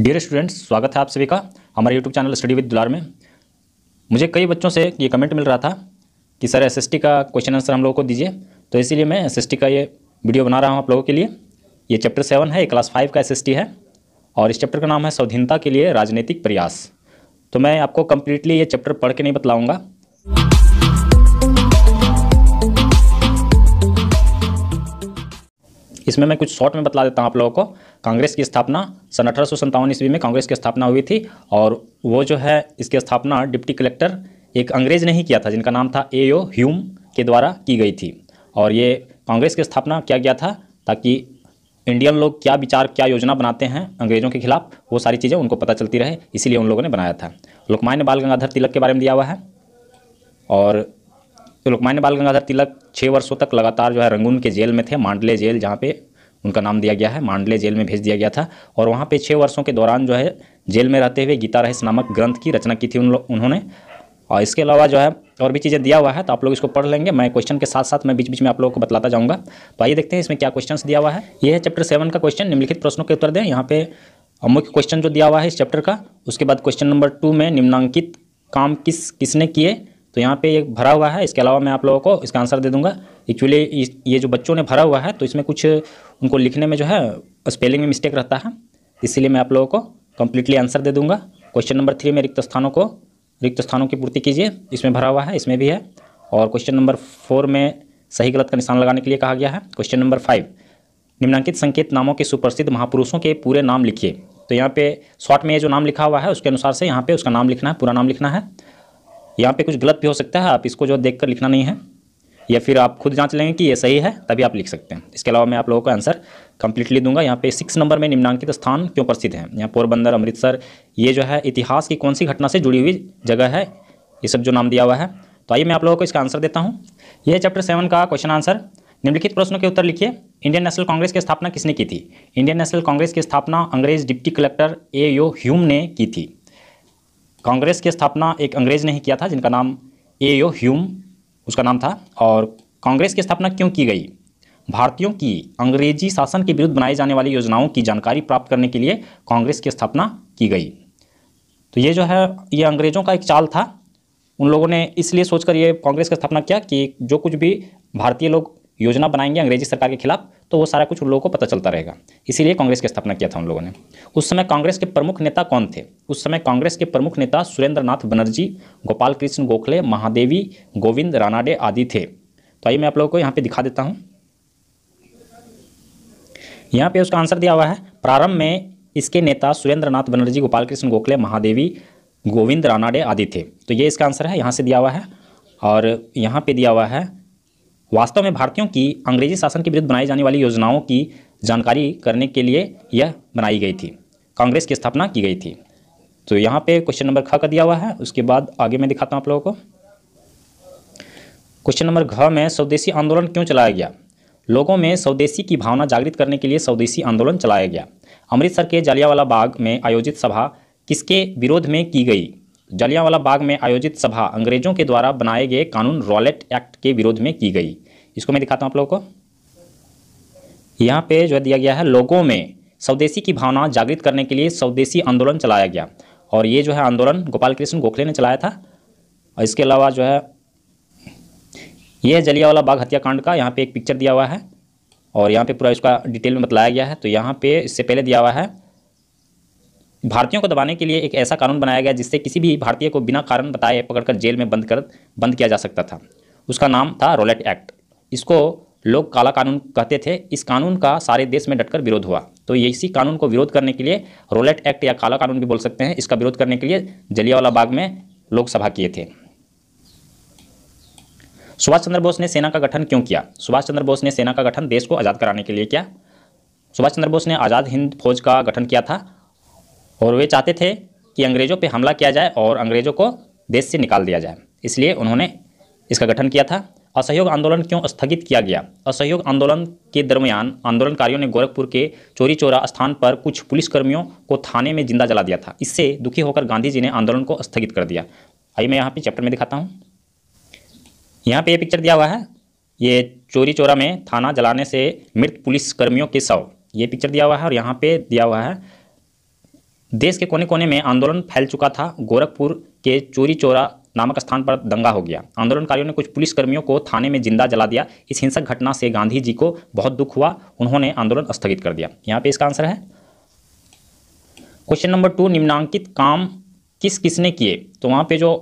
dear students स्वागत है आप सभी का हमारे यूट्यूब चैनल स्टडी विद दुलार में मुझे कई बच्चों से ये कमेंट मिल रहा था कि सर एसएसटी का क्वेश्चन आंसर हम लोगों को दीजिए तो इसीलिए मैं एसएसटी का ये वीडियो बना रहा हूँ आप लोगों के लिए ये चैप्टर सेवन है ये क्लास फाइव का एस है और इस चैप्टर का नाम है स्वाधीनता के लिए राजनीतिक प्रयास तो मैं आपको कम्प्लीटली ये चैप्टर पढ़ के नहीं बतलाऊँगा इसमें मैं कुछ शॉर्ट में बता देता हूँ आप लोगों को कांग्रेस की स्थापना सन अठारह ईस्वी में कांग्रेस की स्थापना हुई थी और वो जो है इसकी स्थापना डिप्टी कलेक्टर एक अंग्रेज ने ही किया था जिनका नाम था ए ओ ह्यूम के द्वारा की गई थी और ये कांग्रेस की स्थापना किया गया था ताकि इंडियन लोग क्या विचार क्या योजना बनाते हैं अंग्रेज़ों के खिलाफ वो सारी चीज़ें उनको पता चलती रहे इसीलिए उन लोगों ने बनाया था लोकमान्य बाल गंगाधर तिलक के बारे में दिया हुआ है और तो लोकमान्य बाल गंगाधर तिलक छः वर्षों तक लगातार जो है रंगून के जेल में थे मांडले जेल जहाँ पे उनका नाम दिया गया है मांडले जेल में भेज दिया गया था और वहाँ पे छः वर्षों के दौरान जो है जेल में रहते हुए गीता रहस्य नामक ग्रंथ की रचना की थी उन उन्होंने और इसके अलावा जो है और भी चीज़ें दिया हुआ है तो आप लोग इसको पढ़ लेंगे मैं क्वेश्चन के साथ साथ मैं बीच बीच में आप लोगों को बताता जाऊँगा तो आइए देखते हैं इसमें क्या क्वेश्चन दिया हुआ है ये है चैप्टर सेवन का क्वेश्चन निम्नलिखित प्रश्नों के उत्तर दें यहाँ पे मुख्य क्वेश्चन जो दिया हुआ है इस चैप्टर का उसके बाद क्वेश्चन नंबर टू में निम्नांकित काम किस किसने किए तो यहाँ पे ये भरा हुआ है इसके अलावा मैं आप लोगों को इसका आंसर दे दूंगा एक्चुअली ये जो बच्चों ने भरा हुआ है तो इसमें कुछ उनको लिखने में जो है स्पेलिंग में मिस्टेक रहता है इसीलिए मैं आप लोगों को कम्प्लीटली आंसर दे दूंगा क्वेश्चन नंबर थ्री में रिक्त स्थानों को रिक्त स्थानों की पूर्ति कीजिए इसमें भरा हुआ है इसमें भी है और क्वेश्चन नंबर फोर में सही गलत का निशान लगाने के लिए कहा गया है क्वेश्चन नंबर फाइव निम्नांकित संकेत नामों के सुप्रसिद्ध महापुरुषों के पूरे नाम लिखिए तो यहाँ पे शॉर्ट में ये जो नाम लिखा हुआ है उसके अनुसार से यहाँ पे उसका नाम लिखना है पूरा नाम लिखना है यहाँ पे कुछ गलत भी हो सकता है आप इसको जो देखकर लिखना नहीं है या फिर आप खुद जांच लेंगे कि ये सही है तभी आप लिख सकते हैं इसके अलावा मैं आप लोगों का आंसर कंप्लीटली दूंगा यहाँ पे सिक्स नंबर में निम्नांकित स्थान क्यों प्रसिद्ध है यहाँ पोरबंदर अमृतसर ये जो है इतिहास की कौन सी घटना से जुड़ी हुई जगह है ये सब जो नाम दिया हुआ है तो आइए मैं आप लोगों को इसका आंसर देता हूँ यह चैप्टर सेवन का क्वेश्चन आंसर निम्नलिखित प्रश्नों के उत्तर लिखिए इंडियन नेशनल कांग्रेस की स्थापना किसने की थी इंडियन नेशनल कांग्रेस की स्थापना अंग्रेज deputy collector A O Hume ने की थी कांग्रेस की स्थापना एक अंग्रेज ने ही किया था जिनका नाम ए यो ह्यूम उसका नाम था और कांग्रेस की स्थापना क्यों की गई भारतीयों की अंग्रेजी शासन के विरुद्ध बनाई जाने वाली योजनाओं की जानकारी प्राप्त करने के लिए कांग्रेस की स्थापना की गई तो ये जो है ये अंग्रेज़ों का एक चाल था उन लोगों ने इसलिए सोचकर ये कांग्रेस की स्थापना किया कि जो कुछ भी भारतीय लोग योजना बनाएंगे अंग्रेजी सरकार के खिलाफ तो वो सारा कुछ उन लोगों को पता चलता रहेगा इसीलिए कांग्रेस की स्थापना किया था उन लोगों ने उस समय कांग्रेस के प्रमुख नेता कौन थे उस समय कांग्रेस के प्रमुख नेता सुरेंद्र नाथ बनर्जी गोपाल कृष्ण गोखले महादेवी गोविंद रानाडे आदि थे तो आइए मैं आप लोगों को यहाँ पर दिखा देता हूँ यहाँ पे उसका आंसर दिया हुआ है प्रारंभ में इसके नेता सुरेंद्र नाथ बनर्जी गोपाल कृष्ण गोखले महादेवी गोविंद रानाडे आदि थे तो ये इसका आंसर है यहाँ से दिया हुआ है और यहाँ पे दिया हुआ है वास्तव में भारतीयों की अंग्रेजी शासन के विरुद्ध बनाई जाने वाली योजनाओं की जानकारी करने के लिए यह बनाई गई थी कांग्रेस की स्थापना की गई थी तो यहाँ पे क्वेश्चन नंबर ख का दिया हुआ है उसके बाद आगे मैं दिखाता हूँ आप लोगों को क्वेश्चन नंबर घ में स्वदेशी आंदोलन क्यों चलाया गया लोगों में स्वदेशी की भावना जागृत करने के लिए स्वदेशी आंदोलन चलाया गया अमृतसर के जलियावाला बाग में आयोजित सभा किसके विरोध में की गई जलियांवाला बाग में आयोजित सभा अंग्रेजों के द्वारा बनाए गए कानून रॉलेट एक्ट के विरोध में की गई इसको मैं दिखाता हूँ आप लोगों को यहाँ पे जो दिया गया है लोगों में स्वदेशी की भावना जागृत करने के लिए स्वदेशी आंदोलन चलाया गया और ये जो है आंदोलन गोपाल कृष्ण गोखले ने चलाया था और इसके अलावा जो है यह जलियावाला बाग हत्याकांड का यहाँ पे एक पिक्चर दिया हुआ है और यहाँ पे पूरा इसका डिटेल में बताया गया है तो यहाँ पे इससे पहले दिया हुआ है भारतीयों को दबाने के लिए एक ऐसा कानून बनाया गया जिससे किसी भी भारतीय को बिना कारण बताए पकड़कर जेल में बंद कर बंद किया जा सकता था उसका नाम था रोलेट एक्ट इसको लोग काला कानून कहते थे इस कानून का सारे देश में डटकर विरोध हुआ तो ये इसी कानून को विरोध करने के लिए रोलेट एक्ट या काला कानून भी बोल सकते हैं इसका विरोध करने के लिए जलियावाला बाग में लोकसभा किए थे सुभाष चंद्र बोस ने सेना का गठन क्यों किया सुभाष चंद्र बोस ने सेना का गठन देश को आज़ाद कराने के लिए किया सुभाष चंद्र बोस ने आज़ाद हिंद फौज का गठन किया था और वे चाहते थे कि अंग्रेज़ों पर हमला किया जाए और अंग्रेज़ों को देश से निकाल दिया जाए इसलिए उन्होंने इसका गठन किया था असहयोग आंदोलन क्यों स्थगित किया गया असहयोग आंदोलन के दरमियान आंदोलनकारियों ने गोरखपुर के चोरी चोरा स्थान पर कुछ पुलिसकर्मियों को थाने में जिंदा जला दिया था इससे दुखी होकर गांधी जी ने आंदोलन को स्थगित कर दिया आइए मैं यहाँ पे चैप्टर में दिखाता हूँ यहाँ पे ये पिक्चर दिया हुआ है ये चोरी चोरा में थाना जलाने से मृत पुलिसकर्मियों के शव ये पिक्चर दिया हुआ है और यहाँ पे दिया हुआ है देश के कोने कोने में आंदोलन फैल चुका था गोरखपुर के चोरी चोरा नामक स्थान पर दंगा हो गया आंदोलनकारियों ने कुछ पुलिसकर्मियों को थाने में जिंदा जला दिया इस हिंसक घटना से गांधी जी को बहुत दुख हुआ उन्होंने आंदोलन स्थगित कर दिया यहाँ पे इसका आंसर है क्वेश्चन नंबर टू निम्नांकित काम किस किसने किए तो वहाँ पे जो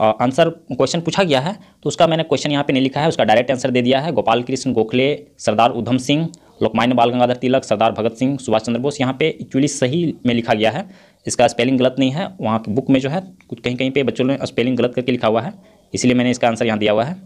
आंसर क्वेश्चन पूछा गया है तो उसका मैंने क्वेश्चन यहाँ पे नहीं लिखा है उसका डायरेक्ट आंसर दे दिया है गोपाल कृष्ण गोखले सरदार उधम सिंह लोकमान्य बाल गंगाधर तिलक सरदार भगत सिंह सुभाष चंद्र बोस यहाँ पे एक्चुअली सही में लिखा गया है इसका स्पेलिंग गलत नहीं है वहाँ की बुक में जो है कुछ कहीं कहीं पे बच्चों ने स्पेलिंग गलत करके लिखा हुआ है इसलिए मैंने इसका आंसर यहाँ दिया हुआ है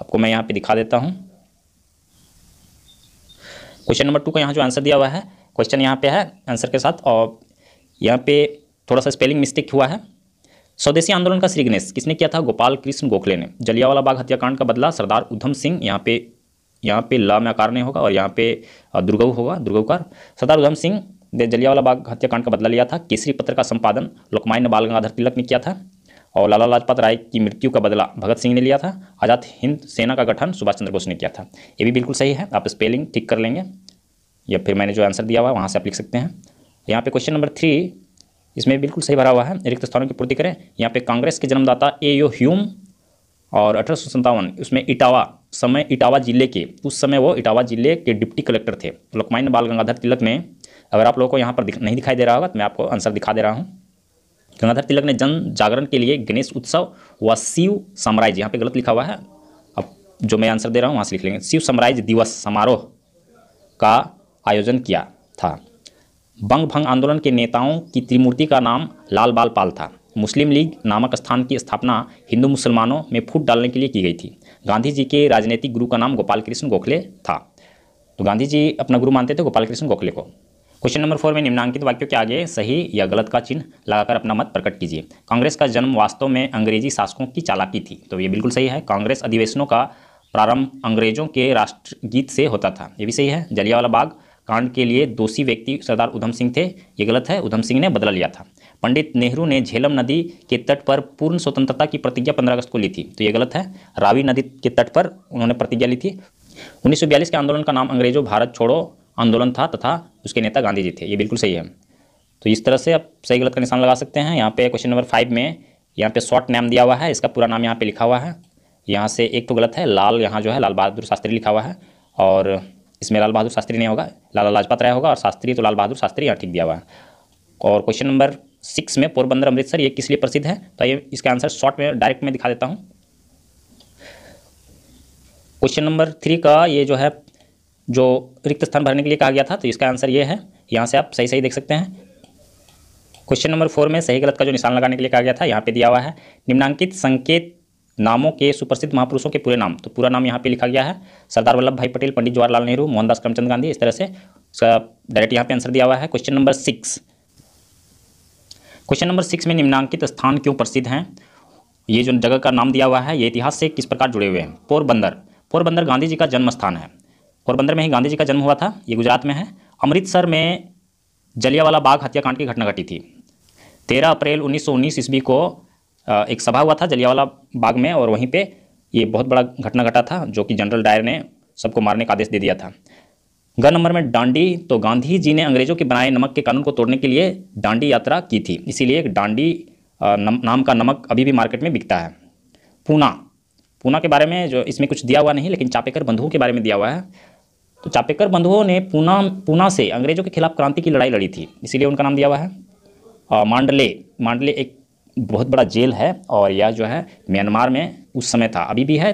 आपको मैं यहाँ पर दिखा देता हूँ क्वेश्चन नंबर टू का यहाँ जो आंसर दिया हुआ है क्वेश्चन यहाँ पे है आंसर के साथ और यहाँ पर थोड़ा सा स्पेलिंग मिस्टेक हुआ है स्वदेशी आंदोलन का श्री गणेश किसने किया था गोपाल कृष्ण गोखले ने जलियावाला बाग हत्याकांड का बदला सरदार उधम सिंह यहाँ पे यहाँ पे ला में आकार नहीं होगा और यहाँ पे दुर्गव होगा दुर्गवकार सरदार उधम सिंह ने जलियावाला बाग हत्याकांड का बदला लिया था केसरी पत्र का संपादन लोकमान्य बाल गंगाधर तिलक ने किया था और लाला लाजपत राय की मृत्यु का बदला भगत सिंह ने लिया था आज़ाद हिंद सेना का गठन सुभाष चंद्र बोस ने किया था ये भी बिल्कुल सही है आप स्पेलिंग ठीक कर लेंगे या फिर मैंने जो आंसर दिया हुआ है वहाँ से आप लिख सकते हैं यहाँ पे क्वेश्चन नंबर थ्री इसमें बिल्कुल सही भरा हुआ है रिक्त स्थानों की पूर्ति करें यहाँ पे कांग्रेस के जन्मदाता ए यो ह्यूम और अठारह उसमें इटावा समय इटावा जिले के उस समय वो इटावा जिले के डिप्टी कलेक्टर थे लोकमान्य बाल गंगाधर तिलक ने अगर आप लोगों को यहाँ पर दिख, नहीं दिखाई दे रहा होगा तो मैं आपको आंसर दिखा दे रहा हूँ गंगाधर तिलक ने जन जागरण के लिए गणेश उत्सव व शिव साम्राज्य यहाँ पे गलत लिखा हुआ है अब जो मैं आंसर दे रहा हूँ वहाँ से लिख लेंगे शिव साम्राज्य दिवस समारोह का आयोजन किया था बंग भंग आंदोलन के नेताओं की त्रिमूर्ति का नाम लाल बाल पाल था मुस्लिम लीग नामक स्थान की स्थापना हिंदू मुसलमानों में फूट डालने के लिए की गई थी गांधी जी के राजनीतिक गुरु का नाम गोपाल कृष्ण गोखले था तो गांधी जी अपना गुरु मानते थे गोपाल कृष्ण गोखले को क्वेश्चन नंबर फोर में निम्नांकित वाक्यों के आगे सही या गलत का चिन्ह लगाकर अपना मत प्रकट कीजिए कांग्रेस का जन्म वास्तव में अंग्रेजी शासकों की चालाकी थी तो ये बिल्कुल सही है कांग्रेस अधिवेशनों का प्रारंभ अंग्रेजों के राष्ट्रगीत से होता था ये भी सही है जलियावाला बाग कांड के लिए दोषी व्यक्ति सरदार उधम सिंह थे ये गलत है उधम सिंह ने बदला लिया था पंडित नेहरू ने झेलम नदी के तट पर पूर्ण स्वतंत्रता की प्रतिज्ञा 15 अगस्त को ली थी तो ये गलत है रावी नदी के तट पर उन्होंने प्रतिज्ञा ली थी 1942 के आंदोलन का नाम अंग्रेजों भारत छोड़ो आंदोलन था तथा उसके नेता गांधी जी थे ये बिल्कुल सही है तो इस तरह से आप सही गलत का निशान लगा सकते हैं यहाँ पे क्वेश्चन नंबर फाइव में यहाँ पे शॉर्ट नाम दिया हुआ है इसका पूरा नाम यहाँ पे लिखा हुआ है यहाँ से एक तो गलत है लाल यहाँ जो है लाल बहादुर शास्त्री लिखा हुआ है और इसमें लाल बहादुर शास्त्री नहीं होगा लाला लाजपत राय होगा और शास्त्री तो लाल बहादुर शास्त्री यहाँ ठीक दिया हुआ है और क्वेश्चन नंबर सिक्स में पोरबंदर अमृतसर ये किस लिए प्रसिद्ध है तो ये इसका आंसर शॉर्ट में डायरेक्ट में दिखा देता हूँ क्वेश्चन नंबर थ्री का ये जो है जो रिक्त स्थान भरने के लिए कहा गया था तो इसका आंसर ये है यहाँ से आप सही सही देख सकते हैं क्वेश्चन नंबर फोर में सही गलत का जो निशान लगाने के लिए कहा गया था यहाँ पे दिया हुआ है निम्नांकित संकेत नामों के सुप्रसिद्ध महापुरुषों के पूरे नाम तो पूरा नाम यहाँ पे लिखा गया है सरदार वल्लभ भाई पटेल पंडित जवाहरलाल नेहरू मोहनदास करमचंद गांधी इस तरह से डायरेक्ट यहाँ पे आंसर दिया हुआ है question number six question number six में निम्नांकित स्थान क्यों प्रसिद्ध हैं ये जो जगह का नाम दिया हुआ है ये इतिहास से किस प्रकार जुड़े हुए हैं पोरबंदर पोरबंदर गांधी जी का जन्म स्थान है पोरबंदर में ही गांधी जी का जन्म हुआ था ये गुजरात में है अमृतसर में जलियावाला बाग हत्याकांड की घटना घटी थी तेरह अप्रैल उन्नीस ईस्वी को एक सभा हुआ था जलियावाला बाग में और वहीं पर ये बहुत बड़ा घटना घटा था जो कि जनरल डायर ने सबको मारने का आदेश दे दिया था घर नंबर में डांडी तो गांधी जी ने अंग्रेजों के बनाए नमक के कानून को तोड़ने के लिए डांडी यात्रा की थी इसीलिए डांडी नाम का नमक अभी भी मार्केट में बिकता है पूना पूना के बारे में जो इसमें कुछ दिया हुआ नहीं लेकिन चापेकर बंधुओं के बारे में दिया हुआ है तो चापेकर बंधुओं ने पूना पूना से अंग्रेजों के खिलाफ क्रांति की लड़ाई लड़ी थी इसीलिए उनका नाम दिया हुआ है मांडले मांडले एक बहुत बड़ा जेल है और यह जो है म्यांमार में उस समय था अभी भी है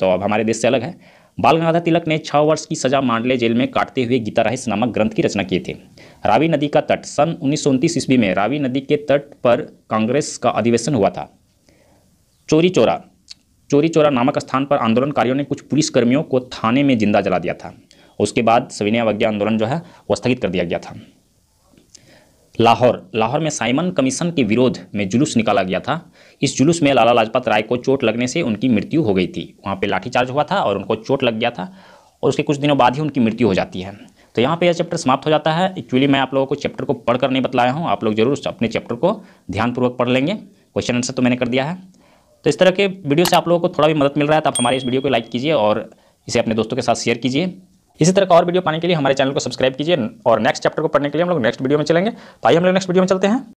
तो अब हमारे देश से अलग है बाल गंगाधर तिलक ने छः वर्ष की सजा मांडले जेल में काटते हुए गीता रहस्य नामक ग्रंथ की रचना किए थे रावी नदी का तट सन उन्नीस ईस्वी में रावी नदी के तट पर कांग्रेस का अधिवेशन हुआ था चोरी चोरा चोरी चोरा नामक स्थान पर आंदोलनकारियों ने कुछ पुलिसकर्मियों को थाने में जिंदा जला दिया था उसके बाद सविनय अवज्ञा आंदोलन जो है वो स्थगित कर दिया गया था लाहौर लाहौर में साइमन कमीशन के विरोध में जुलूस निकाला गया था इस जुलूस में लाला लाजपत राय को चोट लगने से उनकी मृत्यु हो गई थी वहाँ पे लाठीचार्ज हुआ था और उनको चोट लग गया था और उसके कुछ दिनों बाद ही उनकी मृत्यु हो जाती है तो यहाँ पे यह चैप्टर समाप्त हो जाता है एक्चुअली मैं आप लोगों को चैप्टर को पढ़कर नहीं बताया हूँ आप लोग जरूर अपने चैप्टर को ध्यानपूर्वक पढ़ लेंगे क्वेश्चन आंसर तो मैंने कर दिया है तो इस तरह के वीडियो से आप लोगों को थोड़ा भी मदद मिल रहा है तो आप हमारे इस वीडियो को लाइक कीजिए और इसे अपने दोस्तों के साथ शेयर कीजिए इसी तरह का और वीडियो पाने के लिए हमारे चैनल को सब्सक्राइब कीजिए और नेक्स्ट चैप्टर को पढ़ने के लिए हम लोग नेक्स्ट वीडियो में चलेंगे तो आइए हम लोग नेक्स्ट वीडियो में चलते हैं